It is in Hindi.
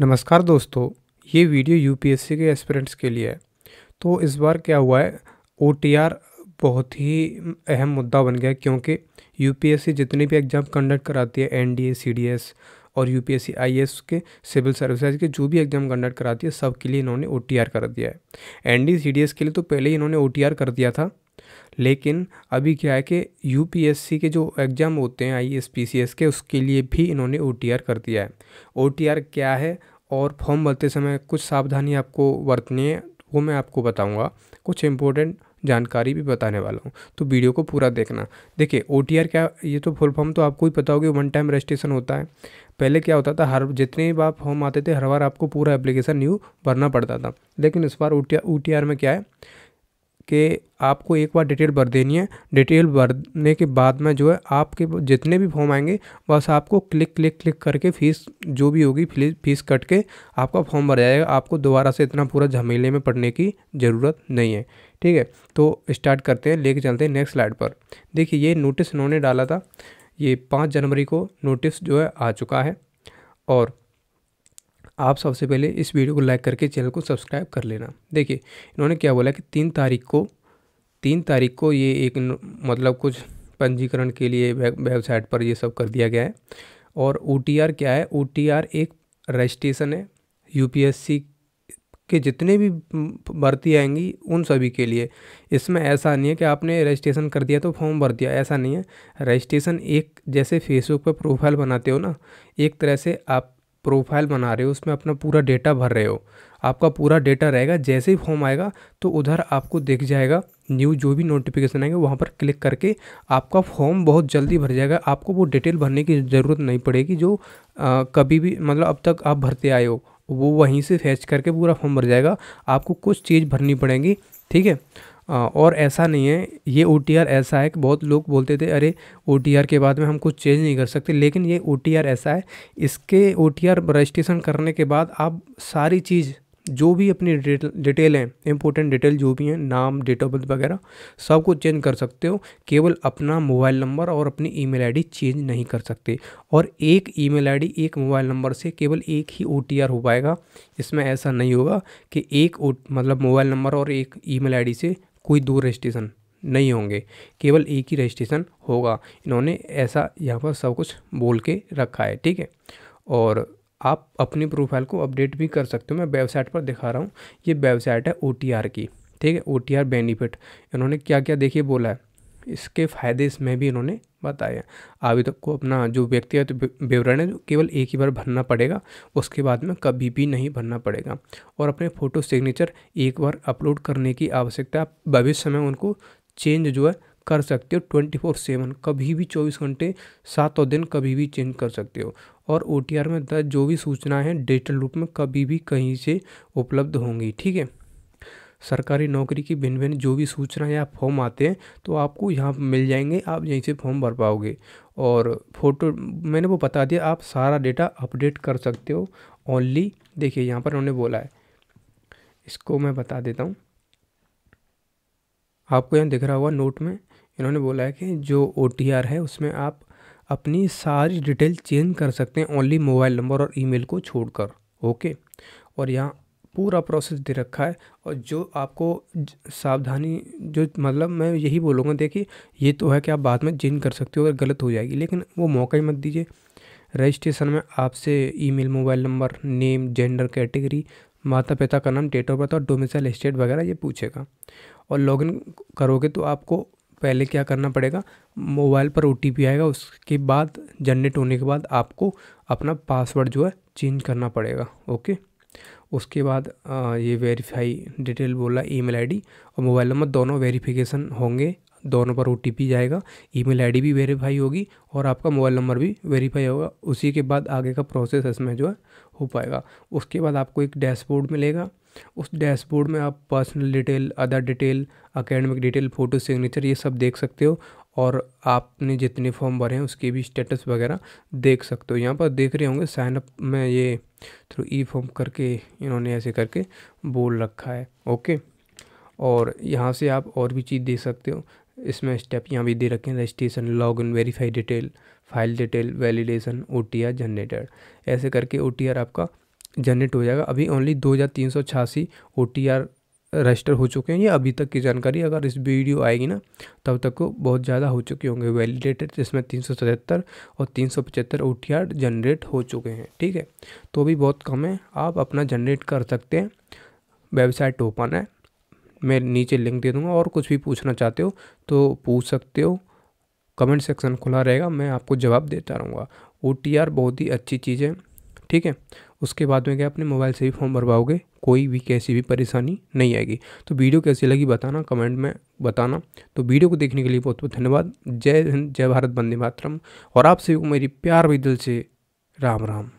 नमस्कार दोस्तों ये वीडियो यूपीएससी के एस्पिरेंट्स के लिए है तो इस बार क्या हुआ है ओ बहुत ही अहम मुद्दा बन गया क्योंकि यूपीएससी जितने भी एग्ज़ाम कंडक्ट कराती है एन डी और यू पी के सिविल सर्विसेज के जो भी एग्ज़ाम कंडक्ट कराती है सब के लिए इन्होंने ओ कर दिया है एन डी के लिए तो पहले ही इन्होंने ओ कर दिया था लेकिन अभी क्या है कि यूपीएससी के जो एग्ज़ाम होते हैं I S P C S के उसके लिए भी इन्होंने ओ टी आर कर दिया है ओ टी आर क्या है और फॉर्म भरते समय कुछ सावधानी आपको बरतनी है वो मैं आपको बताऊंगा कुछ इम्पोर्टेंट जानकारी भी बताने वाला हूँ तो वीडियो को पूरा देखना देखिए ओ क्या ये तो फुल फॉर्म तो आपको ही पता होगी वन टाइम रजिस्ट्रेशन होता है पहले क्या होता था हर जितने बार फॉर्म आते थे हर बार आपको पूरा एप्लीकेशन न्यू भरना पड़ता था लेकिन इस बार ओ टी में क्या है कि आपको एक बार डिटेल भर देनी है डिटेल भरने के बाद में जो है आपके जितने भी फॉर्म आएंगे बस आपको क्लिक क्लिक क्लिक करके फीस जो भी होगी फीस कट के आपका फॉर्म भर जाएगा आपको दोबारा से इतना पूरा झमेले में पड़ने की ज़रूरत नहीं है ठीक है तो स्टार्ट करते हैं लेके चलते हैं नेक्स्ट स्लाइड पर देखिए ये नोटिस इन्होंने डाला था ये पाँच जनवरी को नोटिस जो है आ चुका है और आप सबसे पहले इस वीडियो को लाइक करके चैनल को सब्सक्राइब कर लेना देखिए इन्होंने क्या बोला कि तीन तारीख को तीन तारीख को ये एक मतलब कुछ पंजीकरण के लिए वेबसाइट पर ये सब कर दिया गया है और ओ क्या है ओ एक रजिस्ट्रेशन है यू के जितने भी भर्ती आएंगी उन सभी के लिए इसमें ऐसा नहीं है कि आपने रजिस्ट्रेशन कर दिया तो फॉर्म भर दिया ऐसा नहीं है रजिस्ट्रेशन एक जैसे फेसबुक पर प्रोफाइल बनाते हो ना एक तरह से आप प्रोफाइल बना रहे हो उसमें अपना पूरा डेटा भर रहे हो आपका पूरा डेटा रहेगा जैसे ही फॉर्म आएगा तो उधर आपको दिख जाएगा न्यू जो भी नोटिफिकेशन आएंगे वहाँ पर क्लिक करके आपका फॉर्म बहुत जल्दी भर जाएगा आपको वो डिटेल भरने की ज़रूरत नहीं पड़ेगी जो आ, कभी भी मतलब अब तक आप भरते आए हो वो वहीं से फैच करके पूरा फॉर्म भर जाएगा आपको कुछ चीज़ भरनी पड़ेगी ठीक है और ऐसा नहीं है ये ओ ऐसा है कि बहुत लोग बोलते थे अरे ओ के बाद में हम कुछ चेंज नहीं कर सकते लेकिन ये ओ ऐसा है इसके ओ रजिस्ट्रेशन करने के बाद आप सारी चीज़ जो भी अपनी डिटेल हैं इंपॉर्टेंट डिटेल जो भी हैं नाम डेट ऑफ बर्थ वगैरह सब कुछ चेंज कर सकते हो केवल अपना मोबाइल नंबर और अपनी ईमेल आईडी चेंज नहीं कर सकते और एक ईमेल आईडी एक मोबाइल नंबर से केवल एक ही ओ हो पाएगा इसमें ऐसा नहीं होगा कि एक ओ मतलब मोबाइल नंबर और एक ईमेल आईडी से कोई दो रजिस्ट्रेशन नहीं होंगे केवल एक ही रजिस्ट्रेशन होगा इन्होंने ऐसा यहाँ पर सब कुछ बोल के रखा है ठीक है और आप अपनी प्रोफाइल को अपडेट भी कर सकते हो मैं वेबसाइट पर दिखा रहा हूँ ये वेबसाइट है ओ की ठीक है ओ बेनिफिट इन्होंने क्या क्या देखिए बोला है इसके फायदे इसमें भी इन्होंने बताए आवेदक को अपना जो व्यक्तिगत विवरण है केवल एक ही बार भरना पड़ेगा उसके बाद में कभी भी नहीं भरना पड़ेगा और अपने फ़ोटो सिग्नेचर एक बार अपलोड करने की आवश्यकता आप भविष्य में उनको चेंज जो है कर सकते हो ट्वेंटी फोर सेवन कभी भी चौबीस घंटे सातों दिन कभी भी चेंज कर सकते हो और ओ में दर्ज जो भी सूचना हैं डिजिटल रूप में कभी भी कहीं से उपलब्ध होंगी ठीक है सरकारी नौकरी की भिन्न भिन्न जो भी सूचना या फॉर्म आते हैं तो आपको यहाँ मिल जाएंगे आप यहीं से फॉर्म भर पाओगे और फोटो मैंने वो बता दिया आप सारा डेटा अपडेट कर सकते हो ओनली देखिए यहाँ पर उन्होंने बोला है इसको मैं बता देता हूँ आपको यहाँ दिख रहा हुआ नोट में इन्होंने बोला है कि जो ओ है उसमें आप अपनी सारी डिटेल चेंज कर सकते हैं ओनली मोबाइल नंबर और ईमेल को छोड़कर ओके और यहाँ पूरा प्रोसेस दे रखा है और जो आपको सावधानी जो मतलब मैं यही बोलूँगा देखिए ये तो है कि आप बाद में चेंज कर सकते हो अगर गलत हो जाएगी लेकिन वो मौका ही मत दीजिए रजिस्ट्रेशन में आपसे email mobile number name gender category माता पिता का नाम डेट ऑफ बर्थ और डोमिसाइल स्टेट वगैरह ये पूछेगा और लॉगिन करोगे तो आपको पहले क्या करना पड़ेगा मोबाइल पर ओ आएगा उसके बाद जनरेट होने के बाद आपको अपना पासवर्ड जो है चेंज करना पड़ेगा ओके उसके बाद ये वेरीफाई डिटेल बोला ईमेल आईडी और मोबाइल नंबर दोनों वेरीफिकेशन होंगे दोनों पर ओ जाएगा ईमेल आईडी भी वेरीफाई होगी और आपका मोबाइल नंबर भी वेरीफाई होगा उसी के बाद आगे का प्रोसेस इसमें जो है हो पाएगा उसके बाद आपको एक डैशबोर्ड मिलेगा उस डैशबोर्ड में आप personal detail other detail academic detail photo signature ये सब देख सकते हो और आपने जितने फॉर्म भरे हैं उसके भी स्टेटस वगैरह देख सकते हो यहाँ पर देख रहे होंगे साइनअप में ये थ्रू ई फॉर्म करके इन्होंने ऐसे करके बोल रखा है ओके और यहाँ से आप और भी चीज़ देख सकते हो इसमें स्टेप यहाँ भी दे रखे हैं registration log in verify detail file detail validation O T R generated ऐसे करके ओ टी आर आपका जनरेट हो जाएगा अभी ओनली दो हज़ार तीन सौ छियासी ओ टी आर रजिस्टर हो चुके हैं ये अभी तक की जानकारी अगर इस वीडियो आएगी ना तब तक को बहुत ज़्यादा हो चुके होंगे वैलिडेटेड जिसमें तीन सौ सतहत्तर और तीन सौ पचहत्तर ओ टी आर जनरेट हो चुके हैं ठीक है तो भी बहुत कम है आप अपना जनरेट कर सकते हैं वेबसाइट ओपन है मैं नीचे लिंक दे दूँगा और कुछ भी पूछना चाहते हो तो पूछ सकते हो कमेंट सेक्शन खुला रहेगा मैं आपको जवाब देता रहूँगा ओ बहुत ही अच्छी चीज़ है ठीक है उसके बाद में क्या अपने मोबाइल से ही फॉर्म भरवाओगे कोई भी कैसी भी परेशानी नहीं आएगी तो वीडियो कैसी लगी बताना कमेंट में बताना तो वीडियो को देखने के लिए बहुत बहुत धन्यवाद जय हिंद जय भारत बंदे मातरम और आप सभी को मेरी प्यार भी दिल से राम राम